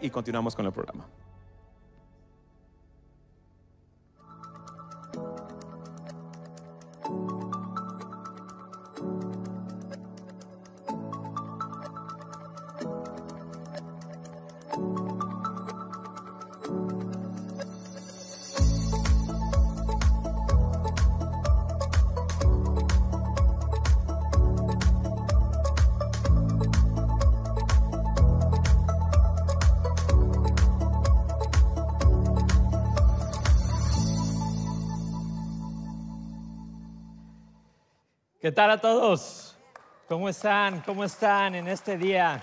y continuamos con el programa. ¿Qué tal a todos? ¿Cómo están? ¿Cómo están en este día?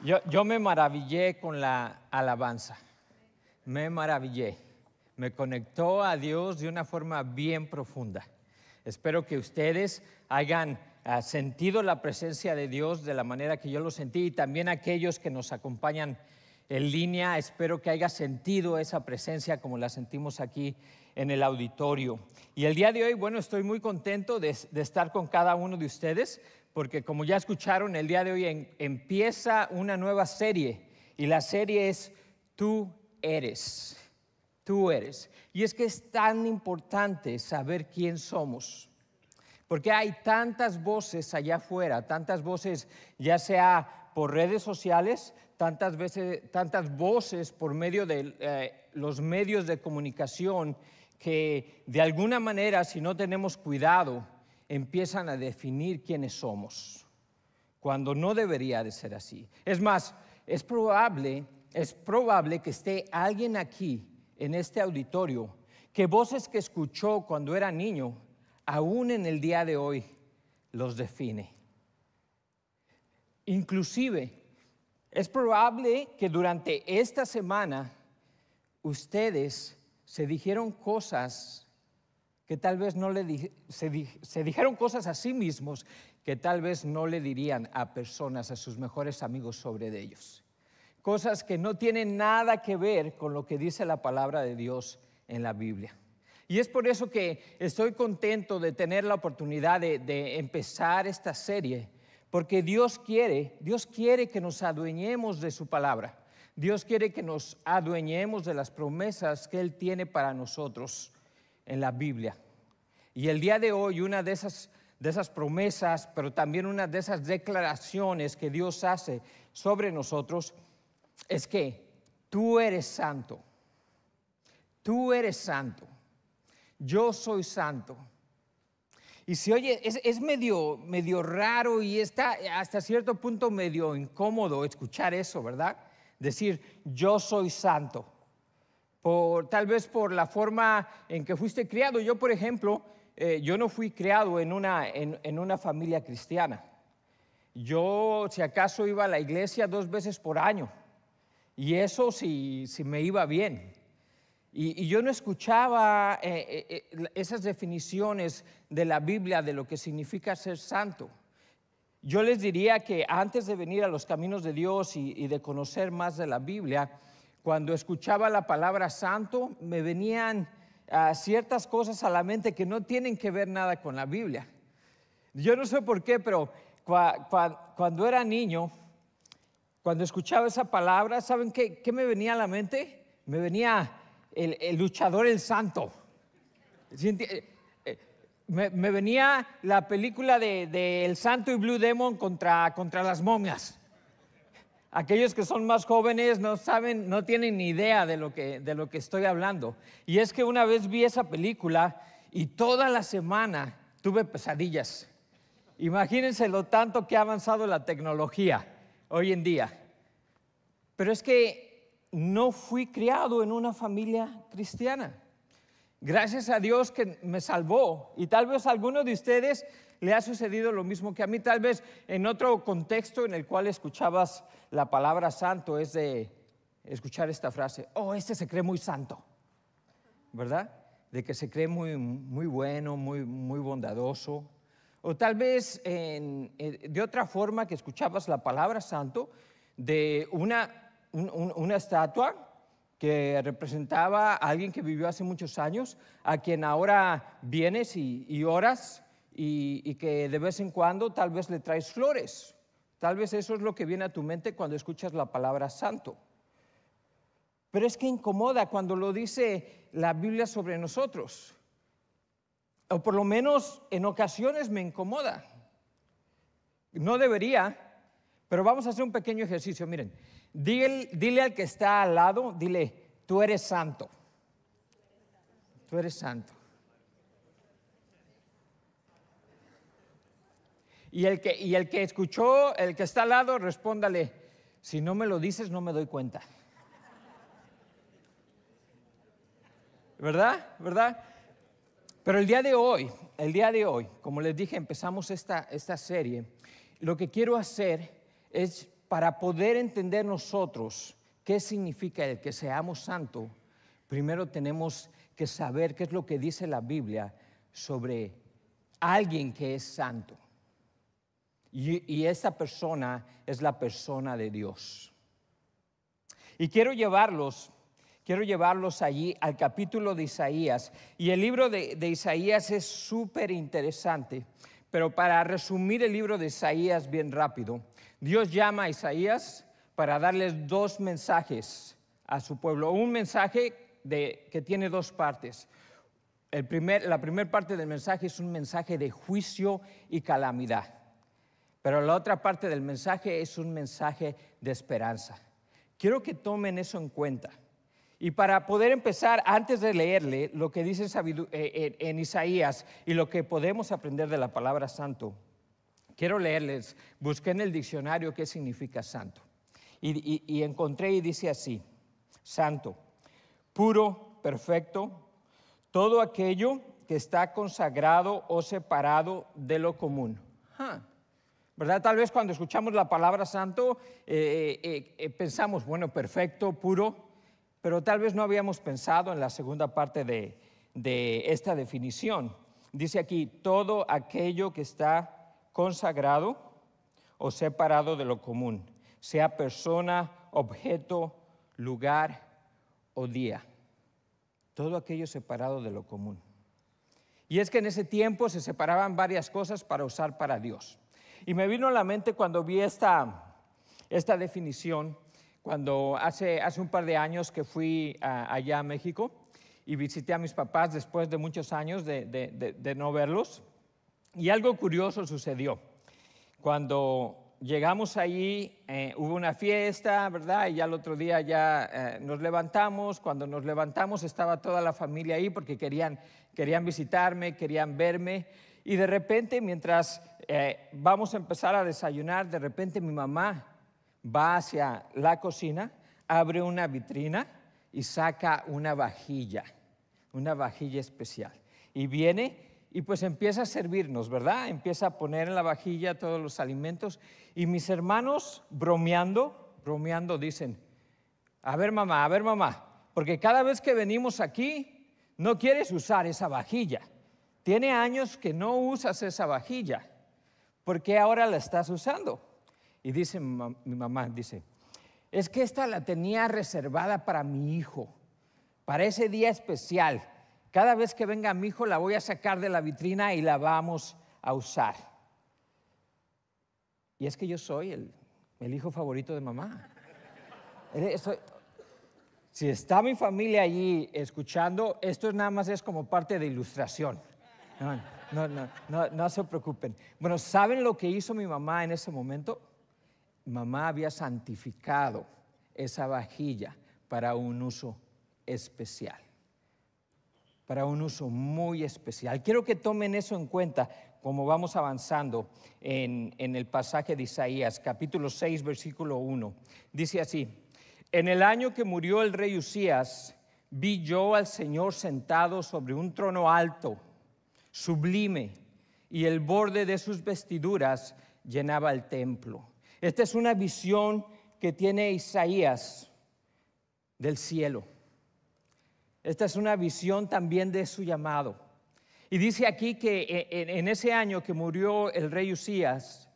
Yo, me maravillé con la alabanza. Me maravillé. Me conectó a Dios de una forma bien profunda. Espero que ustedes hayan ah, sentido la presencia de Dios de la manera que yo lo sentí y también aquellos que nos acompañan en línea. Espero que haya sentido esa presencia como la sentimos aquí en el auditorio. Y el día de hoy, bueno, estoy muy contento de, estar con cada uno de ustedes, porque como ya escucharon, el día de hoy empieza una nueva serie y la serie es Tú eres, tú eres. Y es que es tan importante saber quién somos. Porque hay tantas voces allá afuera, tantas voces, ya sea por redes sociales, tantas, veces, tantas voces por medio de eh, los medios de comunicación que de alguna manera, si no tenemos cuidado, empiezan a definir quiénes somos, cuando no debería de ser así. Es más, es probable, es probable que esté alguien aquí en este auditorio que voces que escuchó cuando era niño, aún en el día de hoy, los define. Inclusive es probable que durante esta semana ustedes se dijeron cosas que tal vez no le se, dijeron cosas a sí mismos que tal vez no le dirían a personas, a sus mejores amigos sobre ellos. Cosas que no tienen nada que ver con lo que dice la palabra de Dios en la Biblia. Y es por eso que estoy contento de tener la oportunidad de empezar esta serie porque Dios quiere, Dios quiere que nos adueñemos de su palabra. Dios quiere que nos adueñemos de las promesas que Él tiene para nosotros en la Biblia. Y el día de hoy una de esas, de esas promesas, pero también una de esas declaraciones que Dios hace sobre nosotros es que tú eres santo. Tú eres santo. Yo soy santo. Y si oye, es, medio, medio raro y está hasta cierto punto medio incómodo escuchar eso, ¿verdad? Decir, yo soy santo. Por, tal vez por la forma en que fuiste criado. Yo, por ejemplo, eh, yo no fui criado en una, en, en una familia cristiana. Yo, si acaso, iba a la iglesia dos veces por año. Y eso si, si me iba bien. Y, yo no escuchaba eh, eh, eh, esas definiciones de la Biblia de lo que significa ser santo. Yo les diría que antes de venir a los caminos de Dios y, de conocer más de la Biblia, cuando escuchaba la palabra santo, me venían ah, ciertas cosas a la mente que no tienen que ver nada con la Biblia. Yo no sé por qué, pero cuando era niño, cuando escuchaba esa palabra, ¿saben qué, qué me venía a la mente? Me venía el, luchador el santo. Eh, eh, me, venía la película de, El Santo y Blue Demon contra, contra las momias. Aquellos que son más jóvenes no saben, no tienen ni idea de lo, que, de lo que estoy hablando. Y es que una vez vi esa película y toda la semana tuve pesadillas. Imagínense lo tanto que ha avanzado la tecnología hoy en día. Pero es que no fui criado en una familia cristiana. Gracias a Dios que me salvó. Y tal vez a alguno de ustedes le ha sucedido lo mismo que a mí, tal vez en otro contexto en el cual escuchabas la palabra santo, es de escuchar esta frase, oh, este se cree muy santo, ¿verdad? De que se cree muy, muy bueno, muy, muy bondadoso. O tal vez eh, de otra forma que escuchabas la palabra santo de una una estatua que representaba a alguien que vivió hace muchos años, a quien ahora vienes y, oras y, que de vez en cuando tal vez le traes flores. Tal vez eso es lo que viene a tu mente cuando escuchas la palabra santo. Pero es que incomoda cuando lo dice la Biblia sobre nosotros. O por lo menos en ocasiones me incomoda. No debería, pero vamos a hacer un pequeño ejercicio. Miren, Dile, al que está al lado, dile, tú eres santo. Tú eres santo. Y el, que, y el que escuchó, el que está al lado, respóndale, si no me lo dices, no me doy cuenta. ¿Verdad? ¿Verdad? Pero el día de hoy, el día de hoy, como les dije, empezamos esta, esta serie. Lo que quiero hacer es para poder entender nosotros qué significa el que seamos santo primero tenemos que saber qué es lo que dice la Biblia sobre alguien que es santo. Y, esa persona es la persona de Dios. Y quiero llevarlos quiero llevarlos allí al capítulo de Isaías. Y el libro de Isaías es súper interesante, pero para resumir el libro de Isaías bien rápido, Dios llama a Isaías para darles dos mensajes a su pueblo. Un mensaje que tiene dos partes. la primera parte del mensaje es un mensaje de juicio y calamidad. Pero la otra parte del mensaje es un mensaje de esperanza. Quiero que tomen eso en cuenta. Y para poder empezar, antes de leerle lo que dice en eh, Isaías y lo que podemos aprender de la palabra santo, Quiero leerles, busqué en el diccionario qué significa santo. Y, encontré y dice así, santo, puro, perfecto, todo aquello que está consagrado o separado de lo común. ¿Verdad? Tal vez cuando escuchamos la palabra santo eh, eh, eh, pensamos, bueno, perfecto, puro, pero tal vez no habíamos pensado en la segunda parte de, de esta definición. Dice aquí, todo aquello que está consagrado o separado de lo común, sea persona, objeto, lugar o día. Todo aquello separado de lo común. Y es que en ese tiempo se separaban varias cosas para usar para Dios. Y me vino a la mente cuando vi esta, esta definición, cuando hace, hace un par de años que fui allá a México y visité a mis papás después de muchos años de no verlos. Y algo curioso sucedió. Cuando llegamos allí, eh, hubo una fiesta, ¿verdad? Y ya el otro día ya eh, nos levantamos. Cuando nos levantamos estaba toda la familia ahí porque querían, querían visitarme, querían verme. Y de repente, mientras eh, vamos a empezar a desayunar, de repente mi mamá va hacia la cocina, abre una vitrina y saca una vajilla, una vajilla especial. Y viene y pues empieza a servirnos, ¿verdad? Empieza a poner en la vajilla todos los alimentos y mis hermanos bromeando, bromeando dicen, a ver mamá, a ver mamá, porque cada vez que venimos aquí no quieres usar esa vajilla. Tiene años que no usas esa vajilla. ¿Por qué ahora la estás usando? Y dice mi mamá, dice, es que esta la tenía reservada para mi hijo, para ese día especial cada vez que venga mi hijo la voy a sacar de la vitrina y la vamos a usar. Y es que yo soy el, hijo favorito de mamá. si está mi familia allí escuchando, esto nada más es como parte de ilustración. no se preocupen. Bueno, ¿saben lo que hizo mi mamá en ese momento? Mamá había santificado esa vajilla para un uso especial para un uso muy especial. Quiero que tomen eso en cuenta como vamos avanzando en, el pasaje de Isaías, capítulo 6, versículo 1. Dice así, en el año que murió el rey Usías, vi yo al Señor sentado sobre un trono alto, sublime, y el borde de sus vestiduras llenaba el templo. Esta es una visión que tiene Isaías del cielo esta es una visión también de su llamado. Y dice aquí que eh, en ese año que murió el rey Usías,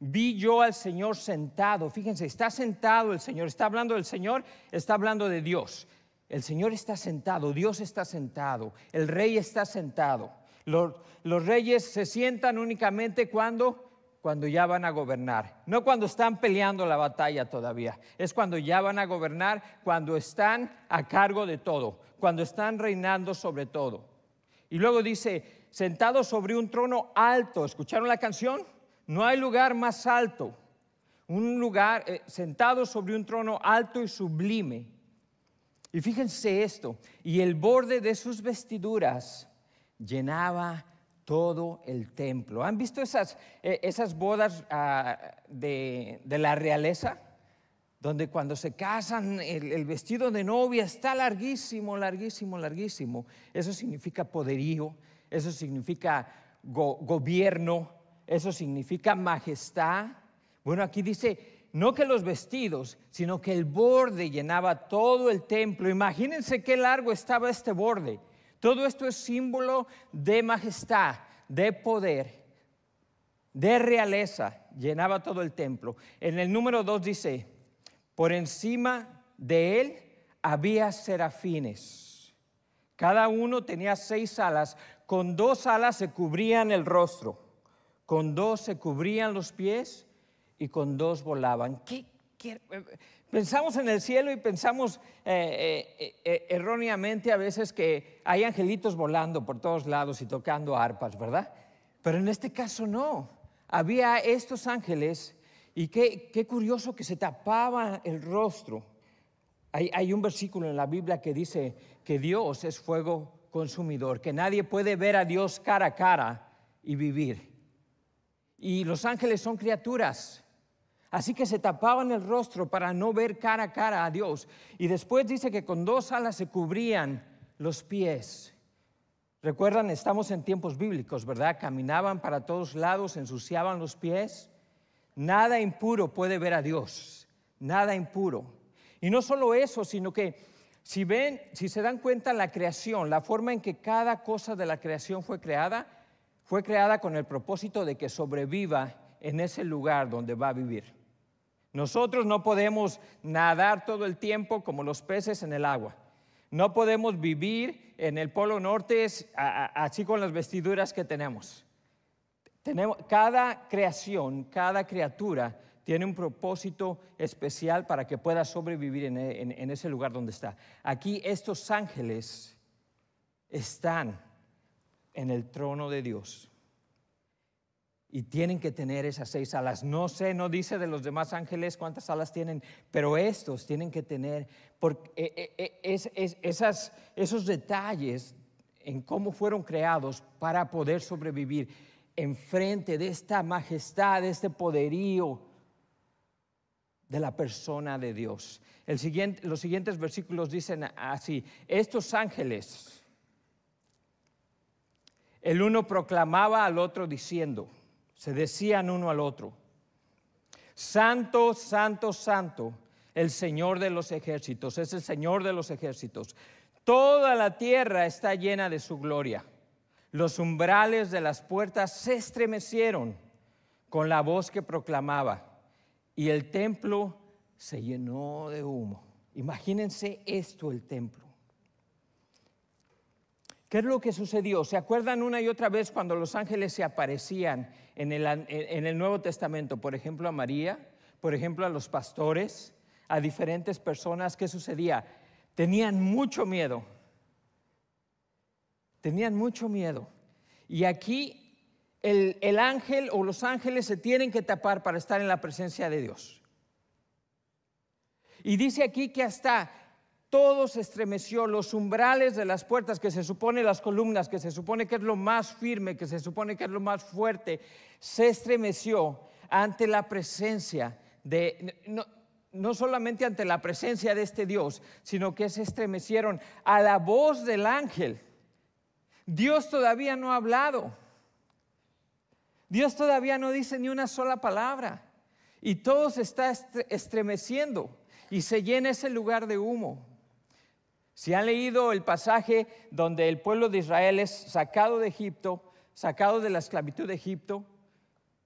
vi yo al Señor sentado. Fíjense, está sentado el Señor. Está hablando del Señor, está hablando de Dios. El Señor está sentado, Dios está sentado, el rey está sentado. Los, los reyes se sientan únicamente cuando cuando ya van a gobernar, no cuando están peleando la batalla todavía, es cuando ya van a gobernar, cuando están a cargo de todo, cuando están reinando sobre todo. Y luego dice, sentado sobre un trono alto, ¿escucharon la canción? No hay lugar más alto, un lugar eh, sentado sobre un trono alto y sublime. Y fíjense esto, y el borde de sus vestiduras llenaba todo el templo. ¿Han visto esas, e, esas bodas ah, de, la realeza? Donde cuando se casan el, vestido de novia está larguísimo, larguísimo, larguísimo. Eso significa poderío, eso significa gobierno, eso significa majestad. Bueno, aquí dice, no que los vestidos, sino que el borde llenaba todo el templo. Imagínense qué largo estaba este borde todo esto es símbolo de majestad, de poder, de realeza. Llenaba todo el templo. En el número 2 dice, por encima de él había serafines. Cada uno tenía seis alas. Con dos alas se cubrían el rostro, con dos se cubrían los pies y con dos volaban. ¿Qué, eh, pensamos en el cielo y pensamos eh, eh, erróneamente a veces que hay angelitos volando por todos lados y tocando arpas, ¿verdad? Pero en este caso no. Había estos ángeles y qué, curioso que se tapaba el rostro. Hay, hay un versículo en la Biblia que dice que Dios es fuego consumidor, que nadie puede ver a Dios cara a cara y vivir. Y los ángeles son criaturas Así que se tapaban el rostro para no ver cara a cara a Dios. Y después dice que con dos alas se cubrían los pies. Recuerdan, estamos en tiempos bíblicos, ¿verdad? Caminaban para todos lados, ensuciaban los pies. Nada impuro puede ver a Dios, nada impuro. Y no solo eso, sino que si ven, si se dan cuenta la creación, la forma en que cada cosa de la creación fue creada, fue creada con el propósito de que sobreviva en ese lugar donde va a vivir. Nosotros no podemos nadar todo el tiempo como los peces en el agua. No podemos vivir en el Polo Norte así con las vestiduras que tenemos. Cada creación, cada criatura tiene un propósito especial para que pueda sobrevivir en ese lugar donde está. Aquí estos ángeles están en el trono de Dios y tienen que tener esas seis alas. No sé, no dice de los demás ángeles cuántas alas tienen, pero estos tienen que tener porque eh, eh, eh, es, esas, esos detalles en cómo fueron creados para poder sobrevivir enfrente de esta majestad, de este poderío de la persona de Dios. El siguiente, los siguientes versículos dicen así, estos ángeles, el uno proclamaba al otro diciendo, se decían uno al otro, Santo, Santo, Santo, el Señor de los ejércitos, es el Señor de los ejércitos. Toda la tierra está llena de su gloria. Los umbrales de las puertas se estremecieron con la voz que proclamaba y el templo se llenó de humo. Imagínense esto el templo. ¿Qué es lo que sucedió? ¿Se acuerdan una y otra vez cuando los ángeles se aparecían en el, Nuevo Testamento? Por ejemplo, a María, por ejemplo, a los pastores, a diferentes personas. ¿Qué sucedía? Tenían mucho miedo. Tenían mucho miedo. Y aquí el, el ángel o los ángeles se tienen que tapar para estar en la presencia de Dios. Y dice aquí que hasta todo se estremeció, los umbrales de las puertas que se supone, las columnas que se supone que es lo más firme, que se supone que es lo más fuerte, se estremeció ante la presencia de, no, solamente ante la presencia de este Dios, sino que se estremecieron a la voz del ángel. Dios todavía no ha hablado. Dios todavía no dice ni una sola palabra. Y todo se está estremeciendo y se llena ese lugar de humo. Si han leído el pasaje donde el pueblo de Israel es sacado de Egipto, sacado de la esclavitud de Egipto,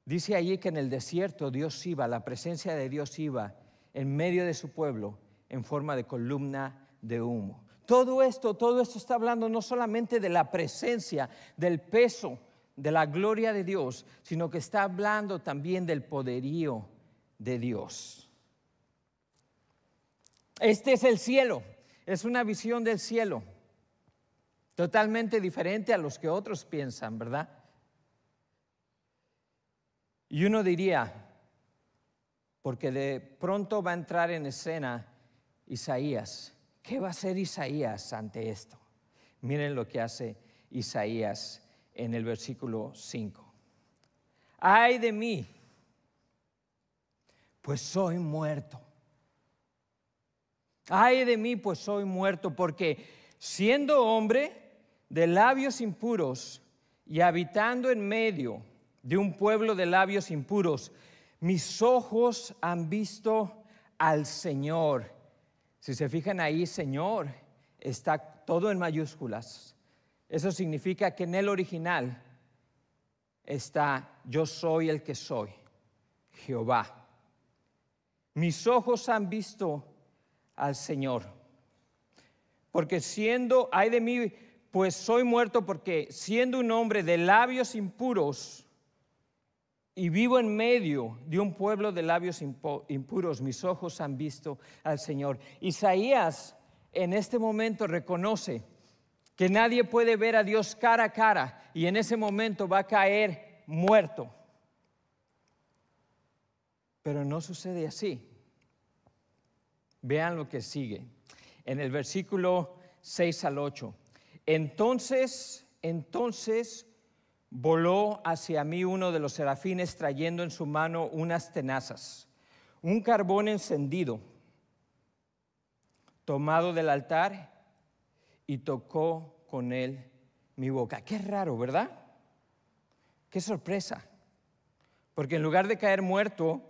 dice allí que en el desierto Dios iba, la presencia de Dios iba en medio de su pueblo en forma de columna de humo. Todo esto, todo esto está hablando no solamente de la presencia, del peso, de la gloria de Dios, sino que está hablando también del poderío de Dios. Este es el cielo es una visión del cielo, totalmente diferente a los que otros piensan, ¿verdad? Y uno diría, porque de pronto va a entrar en escena Isaías. ¿Qué va a hacer Isaías ante esto? Miren lo que hace Isaías en el versículo 5. Ay de mí, pues soy muerto Ay de mí, pues soy muerto, porque siendo hombre de labios impuros y habitando en medio de un pueblo de labios impuros, mis ojos han visto al Señor. Si se fijan ahí, Señor, está todo en mayúsculas. Eso significa que en el original está yo soy el que soy, Jehová. Mis ojos han visto al Señor. Porque siendo, hay de mí, pues soy muerto porque siendo un hombre de labios impuros y vivo en medio de un pueblo de labios impuros, mis ojos han visto al Señor. Isaías en este momento reconoce que nadie puede ver a Dios cara a cara y en ese momento va a caer muerto. Pero no sucede así. Vean lo que sigue. En el versículo 6 al 8. Entonces, entonces voló hacia mí uno de los serafines trayendo en su mano unas tenazas, un carbón encendido, tomado del altar y tocó con él mi boca. Qué raro, ¿verdad? Qué sorpresa. Porque en lugar de caer muerto,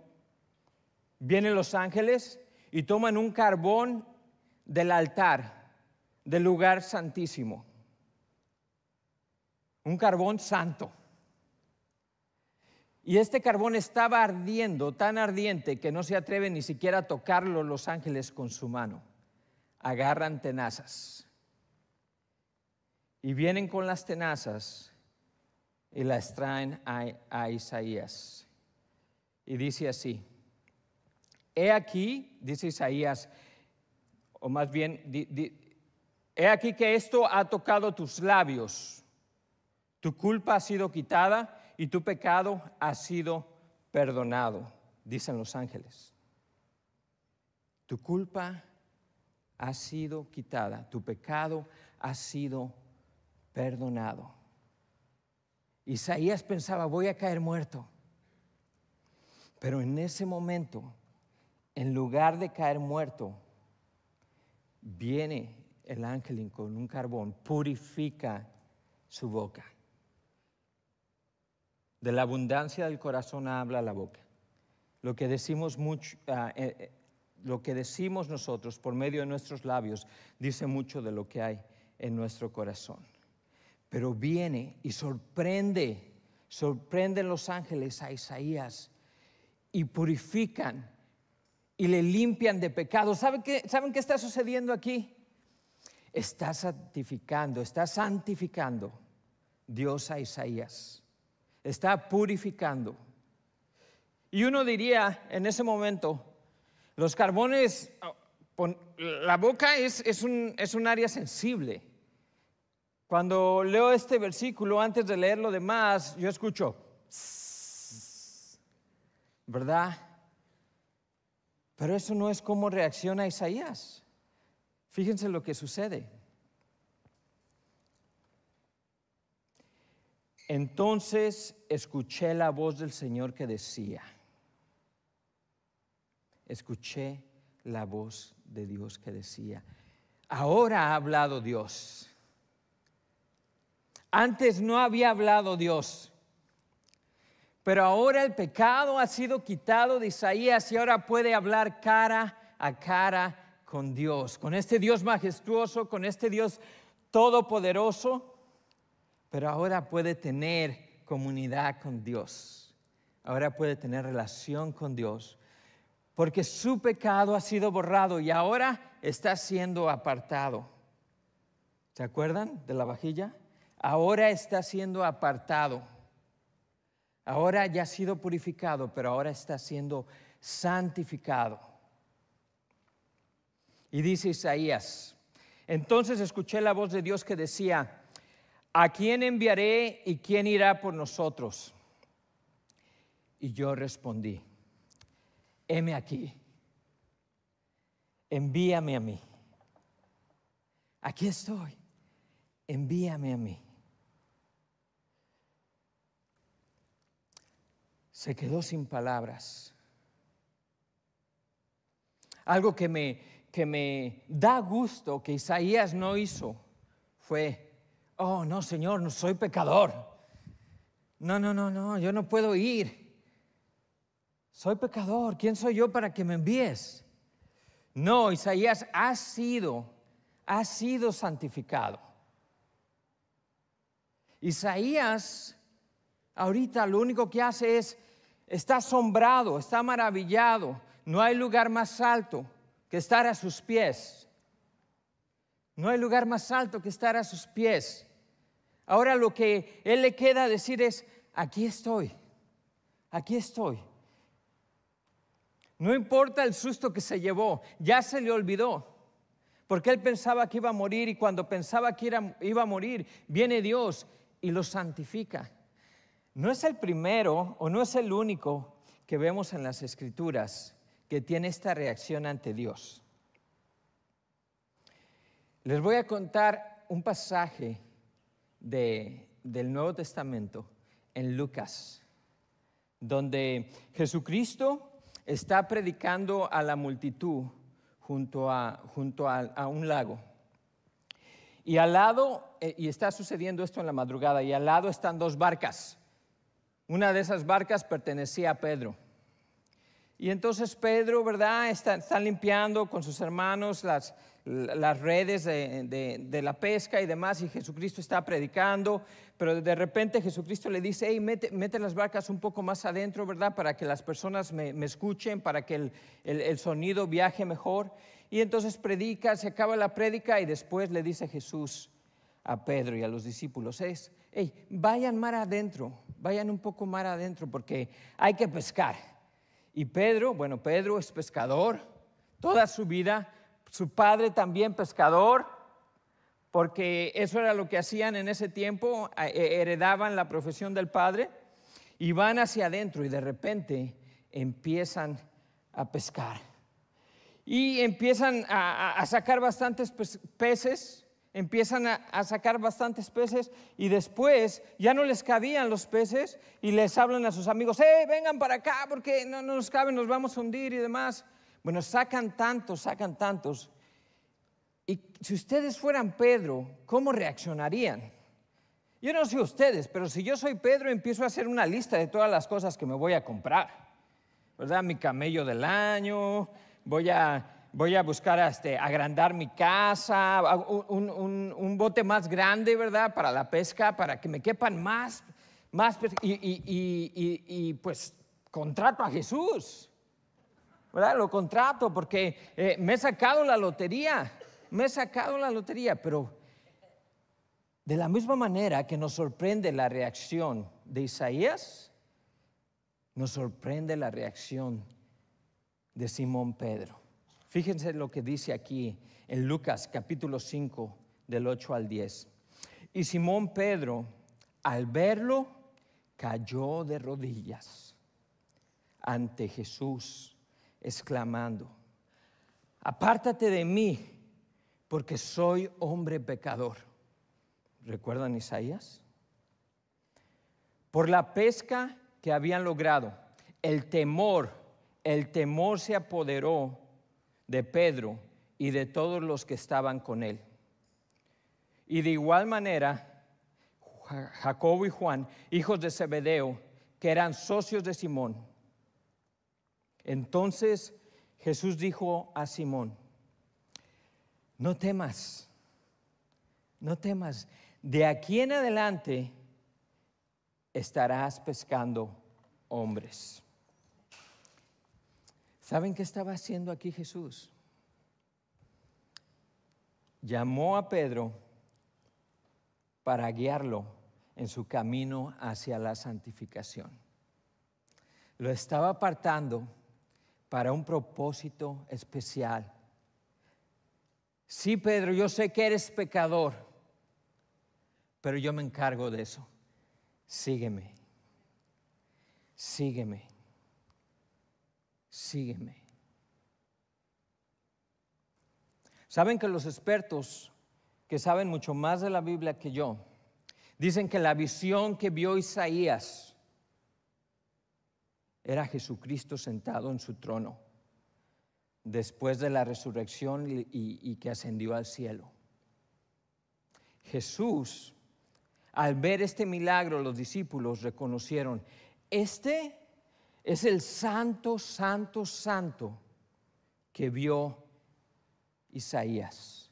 vienen los ángeles y toman un carbón del altar, del lugar santísimo. Un carbón santo. Y este carbón estaba ardiendo, tan ardiente que no se atreven ni siquiera a tocarlo los ángeles con su mano. Agarran tenazas. Y vienen con las tenazas y las traen a, a Isaías. Y dice así, He aquí, dice Isaías, o más bien, he aquí que esto ha tocado tus labios, tu culpa ha sido quitada y tu pecado ha sido perdonado, dicen los ángeles. Tu culpa ha sido quitada, tu pecado ha sido perdonado. Isaías pensaba, voy a caer muerto. Pero en ese momento en lugar de caer muerto, viene el ángel con un carbón, purifica su boca. De la abundancia del corazón habla la boca. Lo que decimos mucho, ah, eh, eh, lo que decimos nosotros por medio de nuestros labios dice mucho de lo que hay en nuestro corazón. Pero viene y sorprende, sorprenden los ángeles a Isaías y purifican y le limpian de pecado. ¿Saben qué, ¿Saben qué está sucediendo aquí? Está santificando, está santificando Dios a Isaías. Está purificando. Y uno diría en ese momento, los carbones, oh, la boca es, es, un, es un área sensible. Cuando leo este versículo, antes de leer lo demás, yo escucho, ¿verdad? Pero eso no es como reacciona Isaías. Fíjense lo que sucede. Entonces escuché la voz del Señor que decía, escuché la voz de Dios que decía, ahora ha hablado Dios. Antes no había hablado Dios. Pero ahora el pecado ha sido quitado de Isaías y ahora puede hablar cara a cara con Dios, con este Dios majestuoso, con este Dios todopoderoso, pero ahora puede tener comunidad con Dios, ahora puede tener relación con Dios, porque su pecado ha sido borrado y ahora está siendo apartado. ¿Se acuerdan de la vajilla? Ahora está siendo apartado. Ahora ya ha sido purificado, pero ahora está siendo santificado. Y dice Isaías, entonces escuché la voz de Dios que decía, ¿a quién enviaré y quién irá por nosotros? Y yo respondí, heme aquí, envíame a mí. Aquí estoy, envíame a mí. se quedó sin palabras. Algo que me, que me da gusto que Isaías no hizo fue, oh no, Señor, no soy pecador. No, no, no, no, yo no puedo ir. Soy pecador, ¿quién soy yo para que me envíes? No, Isaías ha sido, ha sido santificado. Isaías ahorita lo único que hace es está asombrado, está maravillado. No hay lugar más alto que estar a sus pies. No hay lugar más alto que estar a sus pies. Ahora lo que él le queda decir es, aquí estoy, aquí estoy. No importa el susto que se llevó, ya se le olvidó. Porque él pensaba que iba a morir y cuando pensaba que iba a morir, viene Dios y lo santifica no es el primero o no es el único que vemos en las escrituras que tiene esta reacción ante Dios. Les voy a contar un pasaje del Nuevo Testamento en Lucas, donde Jesucristo está predicando a la multitud junto a, a un lago. Y al lado, eh, y está sucediendo esto en la madrugada, y al lado están dos barcas. Una de esas barcas pertenecía a Pedro. Y entonces Pedro, ¿verdad? Está, limpiando con sus hermanos las, las redes de, la pesca y demás, y Jesucristo está predicando, pero de repente Jesucristo le dice, hey, mete, mete las barcas un poco más adentro, ¿verdad? Para que las personas me, escuchen, para que el, el sonido viaje mejor. Y entonces predica, se acaba la prédica y después le dice Jesús a Pedro y a los discípulos, es, hey, vayan mar adentro, vayan un poco mar adentro porque hay que pescar. Y Pedro, bueno, Pedro es pescador toda su vida, su padre también pescador, porque eso era lo que hacían en ese tiempo, eh, eh, heredaban la profesión del padre y van hacia adentro y de repente empiezan a pescar. Y empiezan a, a sacar bastantes peces empiezan a, sacar bastantes peces y después ya no les cabían los peces y les hablan a sus amigos, ¡eh! vengan para acá porque no, nos caben, nos vamos a hundir y demás. Bueno, sacan tantos, sacan tantos. Y si ustedes fueran Pedro, ¿cómo reaccionarían? Yo no sé ustedes, pero si yo soy Pedro, empiezo a hacer una lista de todas las cosas que me voy a comprar. ¿Verdad? Mi camello del año, voy a voy a buscar este, agrandar mi casa, un, bote más grande, ¿verdad? Para la pesca, para que me quepan más, más y, pues contrato a Jesús, ¿verdad? Lo contrato porque eh, me he sacado la lotería, me he sacado la lotería, pero de la misma manera que nos sorprende la reacción de Isaías, nos sorprende la reacción de Simón Pedro. Fíjense lo que dice aquí en Lucas capítulo 5 del 8 al 10. Y Simón Pedro, al verlo, cayó de rodillas ante Jesús, exclamando, apártate de mí, porque soy hombre pecador. ¿Recuerdan Isaías? Por la pesca que habían logrado, el temor, el temor se apoderó de Pedro y de todos los que estaban con él. Y de igual manera, Jacobo y Juan, hijos de Zebedeo, que eran socios de Simón. Entonces Jesús dijo a Simón, no temas, no temas, de aquí en adelante estarás pescando hombres. ¿Saben qué estaba haciendo aquí Jesús? Llamó a Pedro para guiarlo en su camino hacia la santificación. Lo estaba apartando para un propósito especial. Sí, Pedro, yo sé que eres pecador, pero yo me encargo de eso. Sígueme, sígueme sígueme. Saben que los expertos que saben mucho más de la Biblia que yo, dicen que la visión que vio Isaías era Jesucristo sentado en su trono después de la resurrección y, que ascendió al cielo. Jesús, al ver este milagro, los discípulos reconocieron, este es el santo, santo, santo que vio Isaías.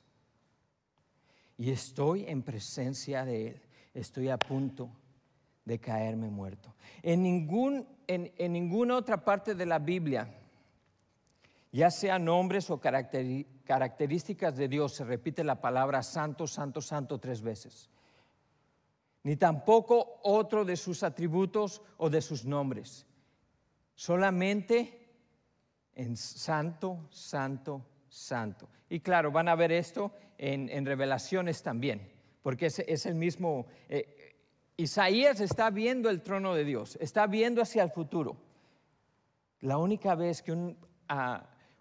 Y estoy en presencia de él. Estoy a punto de caerme muerto. En, ningún, en, ninguna otra parte de la Biblia, ya sea nombres o características de Dios se repite la palabra santo, santo, santo tres veces. Ni tampoco otro de sus atributos o de sus nombres. Solamente en santo, santo, santo. Y claro, van a ver esto en, revelaciones también, porque es, el mismo... Eh, Isaías está viendo el trono de Dios, está viendo hacia el futuro. La única vez que un,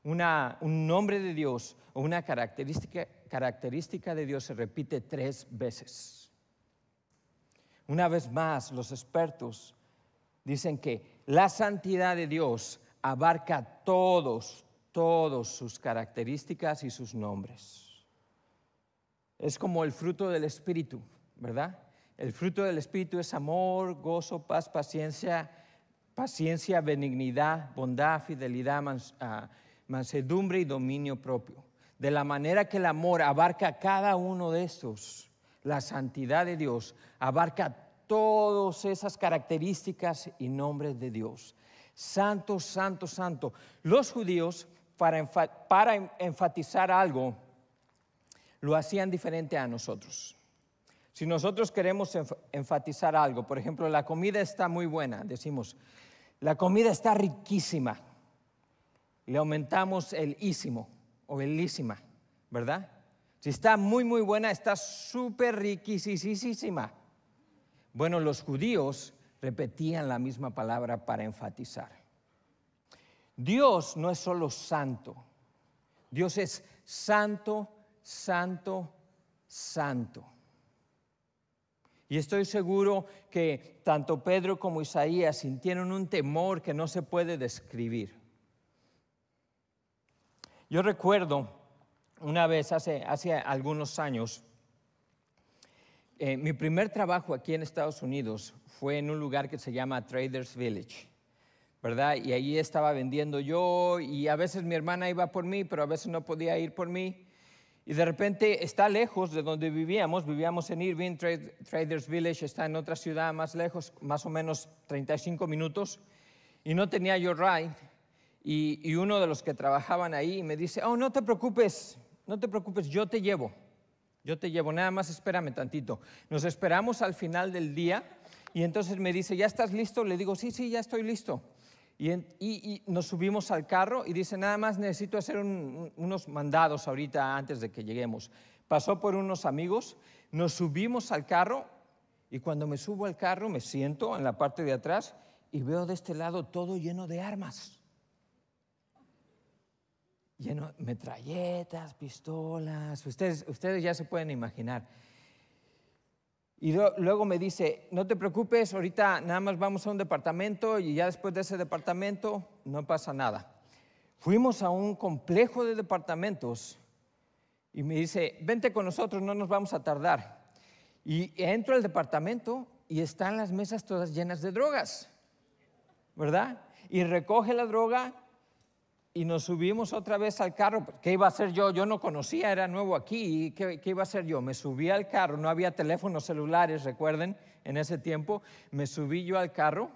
un nombre de Dios o una característica, característica de Dios se repite tres veces. Una vez más, los expertos dicen que la santidad de Dios abarca todos, todos sus características y sus nombres. Es como el fruto del Espíritu, ¿verdad? El fruto del Espíritu es amor, gozo, paz, paciencia, paciencia, benignidad, bondad, fidelidad, ah, mansedumbre y dominio propio. De la manera que el amor abarca cada uno de estos, la santidad de Dios abarca todas esas características y nombres de Dios. Santo, santo, santo. Los judíos, para, para enfatizar algo, lo hacían diferente a nosotros. Si nosotros queremos enfatizar algo, por ejemplo, la comida está muy buena, decimos, la comida está riquísima. Le aumentamos el ísimo o el ¿verdad? Si está muy, muy buena, está súper riquísima. Bueno, los judíos repetían la misma palabra para enfatizar. Dios no es solo santo, Dios es santo, santo, santo. Y estoy seguro que tanto Pedro como Isaías sintieron un temor que no se puede describir. Yo recuerdo una vez hace, hace algunos años, eh, mi primer trabajo aquí en Estados Unidos fue en un lugar que se llama Traders Village, ¿verdad? Y ahí estaba vendiendo yo y a veces mi hermana iba por mí, pero a veces no podía ir por mí. Y de repente está lejos de donde vivíamos, vivíamos en Irving, Traders Village está en otra ciudad más lejos, más o menos 35 minutos, y no tenía yo ride. y uno de los que trabajaban ahí me dice, oh, no te preocupes, no te preocupes, yo te llevo yo te llevo, nada más espérame tantito. Nos esperamos al final del día y entonces me dice, ¿ya estás listo? Le digo, sí, sí, ya estoy listo. Y, nos subimos al carro y dice, nada más necesito hacer unos mandados ahorita antes de que lleguemos. Pasó por unos amigos, nos subimos al carro y cuando me subo al carro me siento en la parte de atrás y veo de este lado todo lleno de armas lleno de metralletas, pistolas, ustedes, ustedes ya se pueden imaginar. Y luego me dice, no te preocupes, ahorita nada más vamos a un departamento y ya después de ese departamento no pasa nada. Fuimos a un complejo de departamentos y me dice, vente con nosotros, no nos vamos a tardar. Y entro al departamento y están las mesas todas llenas de drogas, ¿verdad? Y recoge la droga y nos subimos otra vez al carro. Pues, ¿Qué iba a hacer yo? Yo no conocía, era nuevo aquí. ¿Qué, iba a hacer yo? Me subí al carro, no había teléfonos celulares, recuerden, en ese tiempo. Me subí yo al carro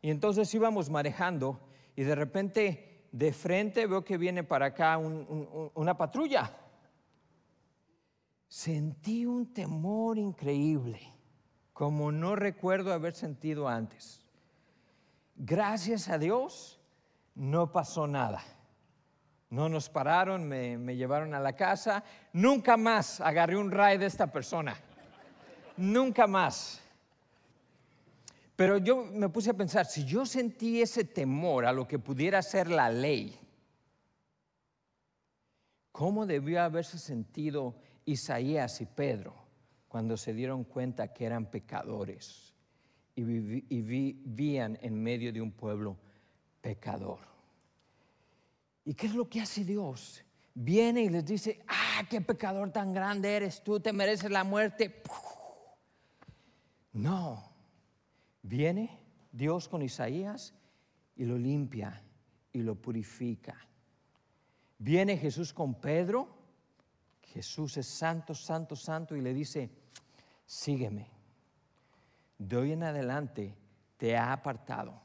y entonces íbamos manejando y de repente de frente veo que viene para acá una patrulla. Sentí un temor increíble, como no recuerdo haber sentido antes. Gracias a Dios, no pasó nada. No nos pararon, me, llevaron a la casa. Nunca más agarré un rayo de esta persona. Nunca más. Pero yo me puse a pensar, si yo sentí ese temor a lo que pudiera ser la ley, ¿cómo debió haberse sentido Isaías y Pedro cuando se dieron cuenta que eran pecadores y, vivían en medio de un pueblo pecador? ¿Y qué es lo que hace Dios? Viene y les dice, ah, qué pecador tan grande eres tú, te mereces la muerte. No, viene Dios con Isaías y lo limpia y lo purifica. Viene Jesús con Pedro, Jesús es santo, santo, santo y le dice, sígueme, de hoy en adelante te ha apartado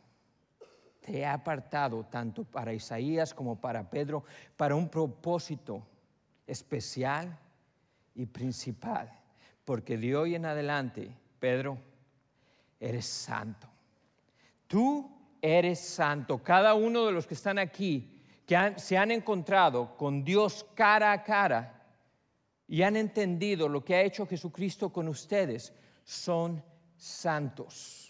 te ha apartado, tanto para Isaías como para Pedro, para un propósito especial y principal. Porque de hoy en adelante, Pedro, eres santo. Tú eres santo. Cada uno de los que están aquí, que se han encontrado con Dios cara a cara y han entendido lo que ha hecho Jesucristo con ustedes, son santos.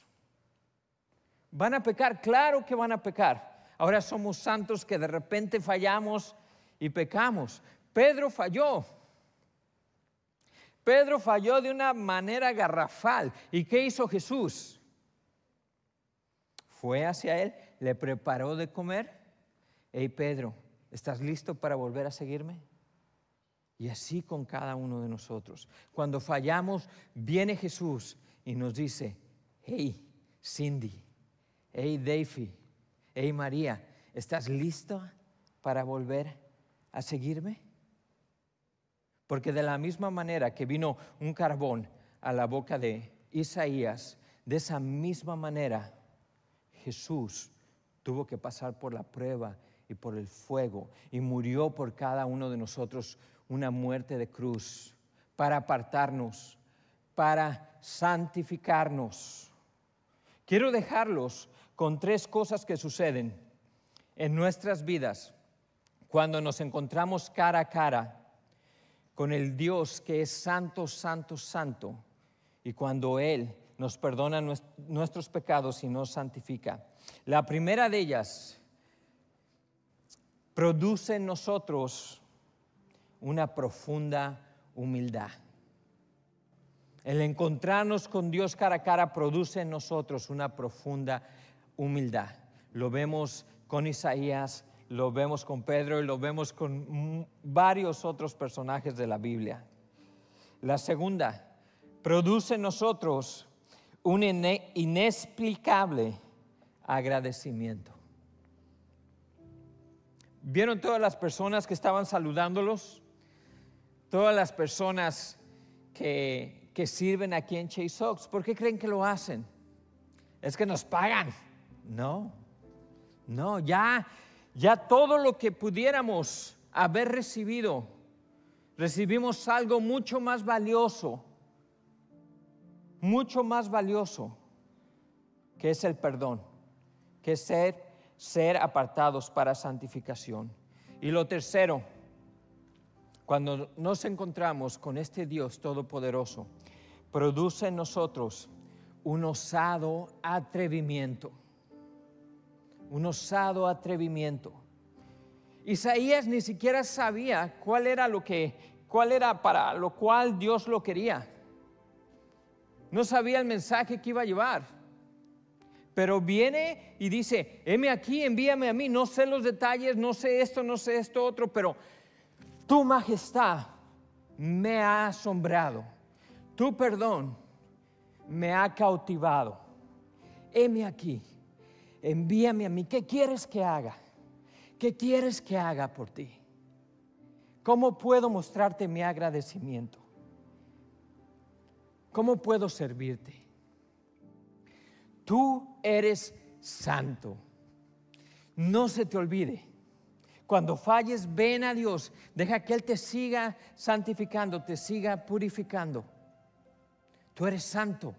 Van a pecar, claro que van a pecar. Ahora somos santos que de repente fallamos y pecamos. Pedro falló. Pedro falló de una manera garrafal. ¿Y qué hizo Jesús? Fue hacia él, le preparó de comer. Hey Pedro, ¿estás listo para volver a seguirme? Y así con cada uno de nosotros. Cuando fallamos, viene Jesús y nos dice, hey, Cindy, hey David, hey María, ¿estás listo para volver a seguirme? Porque de la misma manera que vino un carbón a la boca de Isaías, de esa misma manera Jesús tuvo que pasar por la prueba y por el fuego y murió por cada uno de nosotros una muerte de cruz para apartarnos, para santificarnos. Quiero dejarlos con tres cosas que suceden en nuestras vidas cuando nos encontramos cara a cara con el Dios que es santo, santo, santo, y cuando Él nos perdona nuestros pecados y nos santifica. La primera de ellas produce en nosotros una profunda humildad. El encontrarnos con Dios cara a cara produce en nosotros una profunda humildad humildad. Lo vemos con Isaías, lo vemos con Pedro y lo vemos con varios otros personajes de la Biblia. La segunda, produce en nosotros un inexplicable agradecimiento. ¿Vieron todas las personas que estaban saludándolos? Todas las personas que, que sirven aquí en Chase Oaks. ¿Por qué creen que lo hacen? Es que nos pagan. No, no, ya, ya todo lo que pudiéramos haber recibido, recibimos algo mucho más valioso, mucho más valioso, que es el perdón, que es ser, ser apartados para santificación. Y lo tercero, cuando nos encontramos con este Dios Todopoderoso, produce en nosotros un osado atrevimiento un osado atrevimiento. Isaías ni siquiera sabía cuál era lo que cuál era para lo cual Dios lo quería. No sabía el mensaje que iba a llevar. Pero viene y dice, heme aquí, envíame a mí, no sé los detalles, no sé esto, no sé esto otro, pero tu majestad me ha asombrado. Tu perdón me ha cautivado. Heme aquí envíame a mí, ¿qué quieres que haga? ¿Qué quieres que haga por ti? ¿Cómo puedo mostrarte mi agradecimiento? ¿Cómo puedo servirte? Tú eres santo. No se te olvide. Cuando falles, ven a Dios. Deja que Él te siga santificando, te siga purificando. Tú eres santo.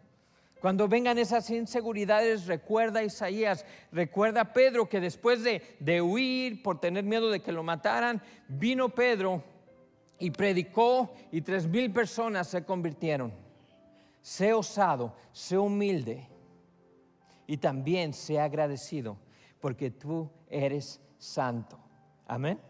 Cuando vengan esas inseguridades, recuerda a Isaías, recuerda a Pedro que después de, de huir por tener miedo de que lo mataran, vino Pedro y predicó y tres mil personas se convirtieron. Sé osado, sé humilde y también sé agradecido porque tú eres santo. Amén.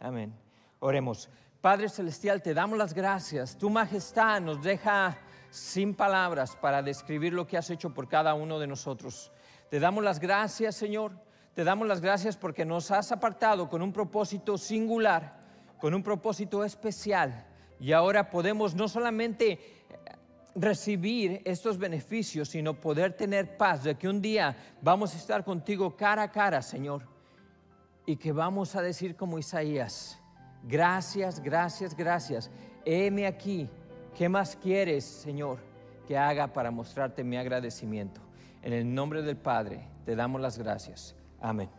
Amén. Oremos. Padre Celestial, te damos las gracias. Tu majestad nos deja sin palabras para describir lo que has hecho por cada uno de nosotros. Te damos las gracias, Señor. Te damos las gracias porque nos has apartado con un propósito singular, con un propósito especial. Y ahora podemos no solamente eh, recibir estos beneficios, sino poder tener paz de que un día vamos a estar contigo cara a cara, Señor, y que vamos a decir como Isaías, gracias, gracias, gracias, heme aquí, ¿Qué más quieres, Señor, que haga para mostrarte mi agradecimiento? En el nombre del Padre, te damos las gracias. Amén.